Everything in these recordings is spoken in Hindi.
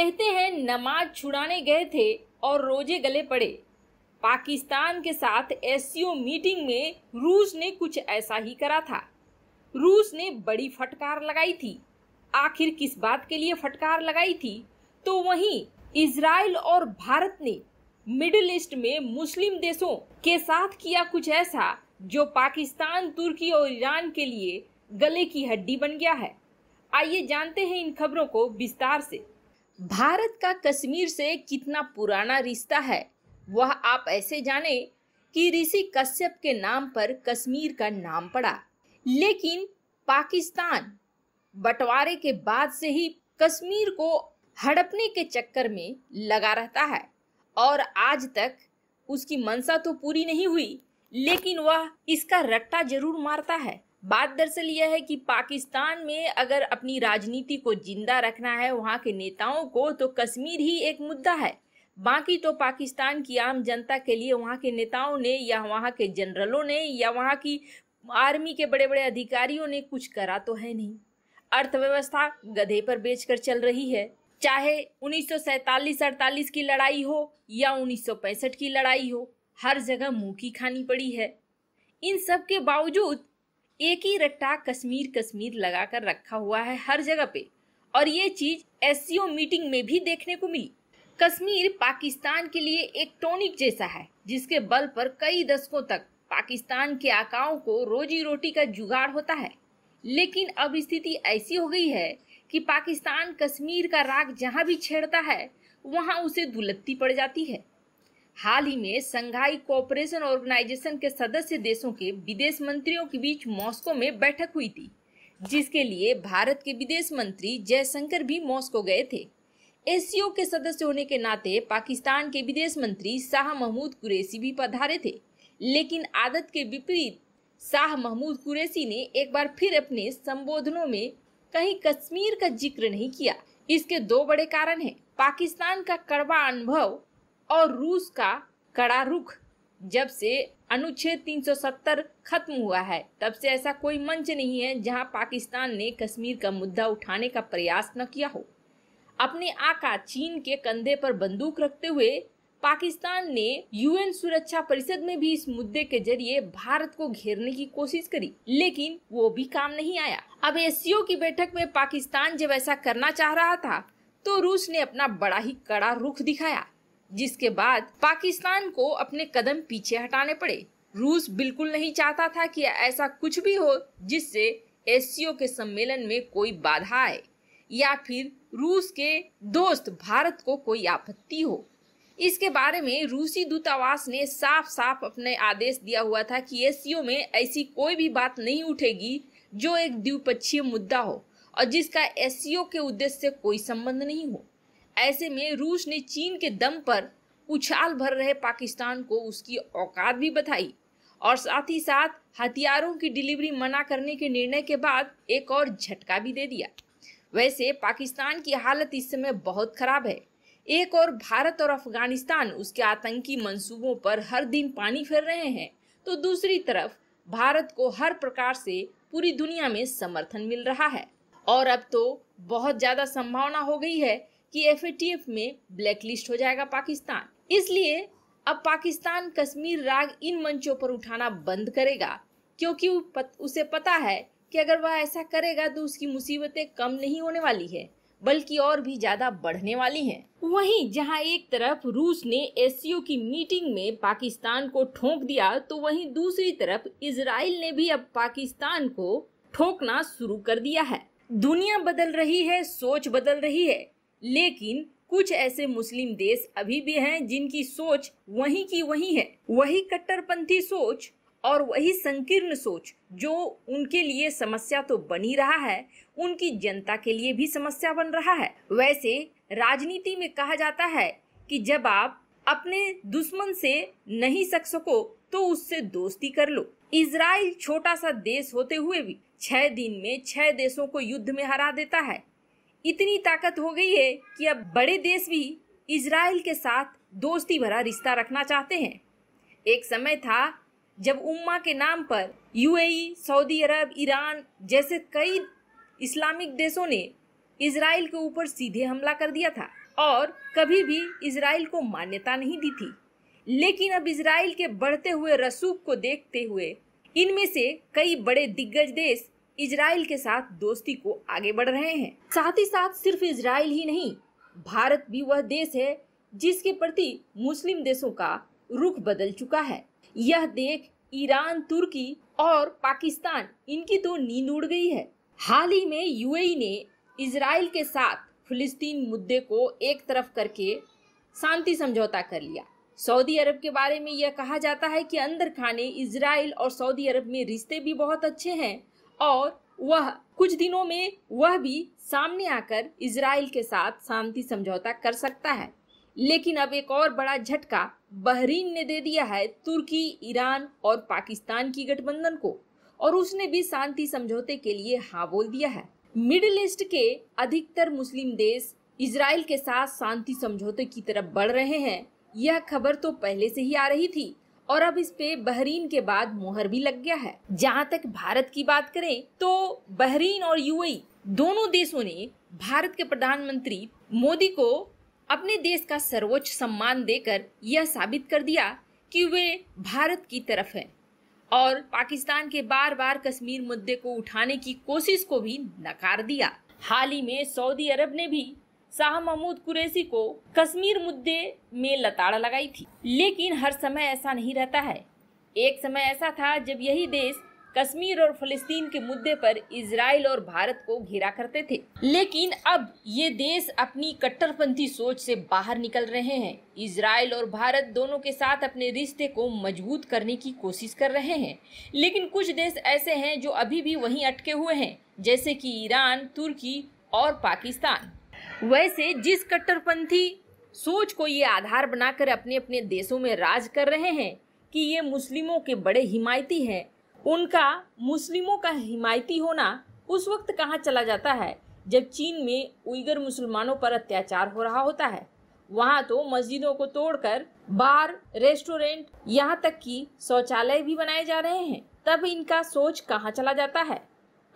कहते हैं नमाज छुड़ाने गए थे और रोजे गले पड़े पाकिस्तान के साथ एस मीटिंग में रूस ने कुछ ऐसा ही करा था रूस ने बड़ी फटकार लगाई थी आखिर किस बात के लिए फटकार लगाई थी तो वहीं इसराइल और भारत ने मिडिल ईस्ट में मुस्लिम देशों के साथ किया कुछ ऐसा जो पाकिस्तान तुर्की और ईरान के लिए गले की हड्डी बन गया है आइए जानते हैं इन खबरों को विस्तार से भारत का कश्मीर से कितना पुराना रिश्ता है वह आप ऐसे जाने कि ऋषि कश्यप के नाम पर कश्मीर का नाम पड़ा लेकिन पाकिस्तान बंटवारे के बाद से ही कश्मीर को हड़पने के चक्कर में लगा रहता है और आज तक उसकी मंशा तो पूरी नहीं हुई लेकिन वह इसका रट्टा जरूर मारता है बात दरअसल यह है कि पाकिस्तान में अगर अपनी राजनीति को जिंदा रखना है वहाँ के नेताओं को तो कश्मीर ही एक मुद्दा है बाकी तो पाकिस्तान की आम जनता के लिए वहाँ के नेताओं ने या वहाँ के जनरलों ने या वहाँ की आर्मी के बड़े बड़े अधिकारियों ने कुछ करा तो है नहीं अर्थव्यवस्था गधे पर बेचकर चल रही है चाहे 1947-48 की लड़ाई हो या 1965 की लड़ाई हो हर जगह मुंह की खानी पड़ी है इन सब के बावजूद एक ही रट्टा कश्मीर कश्मीर लगा कर रखा हुआ है हर जगह पे और ये चीज एस मीटिंग में भी देखने को मिली कश्मीर पाकिस्तान के लिए एक टॉनिक जैसा है जिसके बल पर कई दशकों तक पाकिस्तान के आकाओं को रोजी रोटी का जुगाड़ होता है लेकिन अब स्थिति ऐसी हो गई है कि पाकिस्तान कश्मीर का राग जहां भी छेड़ता है वहां उसे दुलत्ती पड़ जाती है हाल ही में संघाई कोऑपरेशन ऑर्गेनाइजेशन के सदस्य देशों के विदेश मंत्रियों के बीच मॉस्को में बैठक हुई थी जिसके लिए भारत के विदेश मंत्री जयशंकर भी मॉस्को गए थे एसीओ के सदस्य होने के नाते पाकिस्तान के विदेश मंत्री शाह महमूद कुरैशी भी पधारे थे लेकिन आदत के विपरीत शाह महमूद कुरैशी ने एक बार फिर अपने संबोधनों में कहीं कश्मीर का जिक्र नहीं किया इसके दो बड़े कारण हैं पाकिस्तान का कड़वा अनुभव और रूस का कड़ा रुख जब से अनुच्छेद 370 खत्म हुआ है तब से ऐसा कोई मंच नहीं है जहां पाकिस्तान ने कश्मीर का मुद्दा उठाने का प्रयास न किया हो अपने आका चीन के कंधे पर बंदूक रखते हुए पाकिस्तान ने यूएन सुरक्षा परिषद में भी इस मुद्दे के जरिए भारत को घेरने की कोशिश करी लेकिन वो भी काम नहीं आया अब एस की बैठक में पाकिस्तान जब ऐसा करना चाह रहा था तो रूस ने अपना बड़ा ही कड़ा रुख दिखाया जिसके बाद पाकिस्तान को अपने कदम पीछे हटाने पड़े रूस बिल्कुल नहीं चाहता था कि ऐसा कुछ भी हो जिससे एस के सम्मेलन में कोई बाधा आए या फिर रूस के दोस्त भारत को कोई आपत्ति हो इसके बारे में रूसी दूतावास ने साफ साफ अपने आदेश दिया हुआ था कि एस में ऐसी कोई भी बात नहीं उठेगी जो एक द्विपक्षीय मुद्दा हो और जिसका एस के उद्देश्य से कोई संबंध नहीं हो ऐसे में रूस ने चीन के दम पर उछाल भर रहे पाकिस्तान को उसकी औकात भी बताई और साथ ही साथ हथियारों की डिलीवरी मना करने के निर्णय के बाद एक और झटका भी दे दिया वैसे पाकिस्तान की हालत इस समय बहुत खराब है एक और भारत और अफगानिस्तान उसके आतंकी मंसूबों पर हर दिन पानी फेर रहे हैं तो दूसरी तरफ भारत को हर प्रकार से पूरी दुनिया में समर्थन मिल रहा है और अब तो बहुत ज़्यादा संभावना हो गई है कि एफ में ब्लैक लिस्ट हो जाएगा पाकिस्तान इसलिए अब पाकिस्तान कश्मीर राग इन मंचों पर उठाना बंद करेगा क्योंकि उसे पता है कि अगर वह ऐसा करेगा तो उसकी मुसीबतें कम नहीं होने वाली है बल्कि और भी ज्यादा बढ़ने वाली हैं। वहीं जहां एक तरफ रूस ने एस की मीटिंग में पाकिस्तान को ठोंक दिया तो वहीं दूसरी तरफ इसराइल ने भी अब पाकिस्तान को ठोकना शुरू कर दिया है दुनिया बदल रही है सोच बदल रही है लेकिन कुछ ऐसे मुस्लिम देश अभी भी हैं जिनकी सोच वही की वही है वही कट्टरपंथी सोच और वही संकीर्ण सोच जो उनके लिए समस्या तो बनी रहा है उनकी जनता के लिए भी समस्या बन रहा है वैसे राजनीति में कहा जाता है कि जब आप अपने दुश्मन से नहीं सक सको तो उससे दोस्ती कर लो इसराइल छोटा सा देश होते हुए भी छह दिन में छह देशों को युद्ध में हरा देता है इतनी ताकत हो गई है कि अब बड़े देश भी इसराइल के साथ दोस्ती भरा रिश्ता रखना चाहते हैं एक समय था जब उम्मा के नाम पर यूएई, सऊदी अरब ईरान जैसे कई इस्लामिक देशों ने इसराइल के ऊपर सीधे हमला कर दिया था और कभी भी इसराइल को मान्यता नहीं दी थी लेकिन अब इसराइल के बढ़ते हुए रसूख को देखते हुए इनमें से कई बड़े दिग्गज देश इसराइल के साथ दोस्ती को आगे बढ़ रहे हैं साथ ही साथ सिर्फ इसराइल ही नहीं भारत भी वह देश है जिसके प्रति मुस्लिम देशों का रुख बदल चुका है यह देख ईरान तुर्की और पाकिस्तान इनकी तो नींद उड़ गई है हाल ही में यूएई ने इसराइल के साथ फिलिस्तीन मुद्दे को एक तरफ करके शांति समझौता कर लिया सऊदी अरब के बारे में यह कहा जाता है कि अंदर खाने इसराइल और सऊदी अरब में रिश्ते भी बहुत अच्छे हैं और वह कुछ दिनों में वह भी सामने आकर इसराइल के साथ शांति समझौता कर सकता है लेकिन अब एक और बड़ा झटका बहरीन ने दे दिया है तुर्की ईरान और पाकिस्तान की गठबंधन को और उसने भी शांति समझौते के लिए हाँ बोल दिया है मिडिल ईस्ट के अधिकतर मुस्लिम देश इसराइल के साथ शांति समझौते की तरफ बढ़ रहे हैं यह खबर तो पहले से ही आ रही थी और अब इस पे बहरीन के बाद मोहर भी लग गया है जहाँ तक भारत की बात करें तो बहरीन और यूएई दोनों देशों ने भारत के प्रधानमंत्री मोदी को अपने देश का सर्वोच्च सम्मान देकर यह साबित कर दिया कि वे भारत की तरफ हैं और पाकिस्तान के बार बार कश्मीर मुद्दे को उठाने की कोशिश को भी नकार दिया हाल ही में सऊदी अरब ने भी शाह महमूद कुरैसी को कश्मीर मुद्दे में लताड़ा लगाई थी लेकिन हर समय ऐसा नहीं रहता है एक समय ऐसा था जब यही देश कश्मीर और फलस्तीन के मुद्दे पर इसराइल और भारत को घेरा करते थे लेकिन अब ये देश अपनी कट्टरपंथी सोच से बाहर निकल रहे हैं इसराइल और भारत दोनों के साथ अपने रिश्ते को मजबूत करने की कोशिश कर रहे हैं लेकिन कुछ देश ऐसे हैं जो अभी भी वहीं अटके हुए हैं जैसे कि ईरान तुर्की और पाकिस्तान वैसे जिस कट्टरपंथी सोच को ये आधार बनाकर अपने अपने देशों में राज कर रहे हैं कि ये मुस्लिमों के बड़े हिमायती हैं उनका मुस्लिमों का हिमायती होना उस वक्त कहाँ चला जाता है जब चीन में उइगर मुसलमानों पर अत्याचार हो रहा होता है वहाँ तो मस्जिदों को तोड़कर बार रेस्टोरेंट यहाँ तक कि शौचालय भी बनाए जा रहे हैं तब इनका सोच कहाँ चला जाता है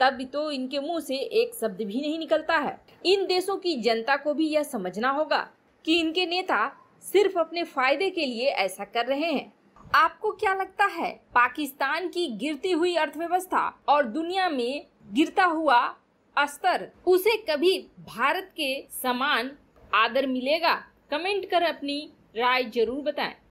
तब तो इनके मुंह से एक शब्द भी नहीं निकलता है इन देशों की जनता को भी यह समझना होगा कि इनके नेता सिर्फ अपने फायदे के लिए ऐसा कर रहे हैं आपको क्या लगता है पाकिस्तान की गिरती हुई अर्थव्यवस्था और दुनिया में गिरता हुआ स्तर उसे कभी भारत के समान आदर मिलेगा कमेंट कर अपनी राय जरूर बताएं